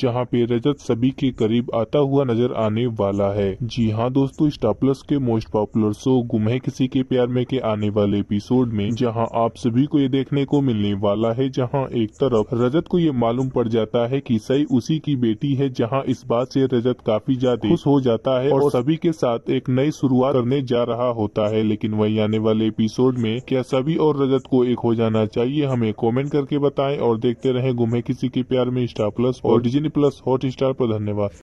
जहां पे रजत सभी के करीब आता हुआ नजर आने वाला है जी हाँ दोस्तों प्लस के मोस्ट पॉपुलर शो गुम है किसी के प्यार में के आने वाले एपिसोड में जहाँ आप सभी को ये देखने को मिलने वाला है जहाँ एक तरफ रजत को ये मालूम पड़ जाता है की सई उसी की बेटी है जहाँ इस बात से रजत काफी ज्यादा खुश हो जाता है और सभी के साथ एक नई शुरुआत करने जा रहा होता है लेकिन वही आने वाले एपिसोड में क्या सभी और रजत को एक हो जाना चाहिए हमें कॉमेंट करके बताए और देखते रहे है किसी के प्यार में प्लस और जी प्लस हॉट स्टार पर धन्यवाद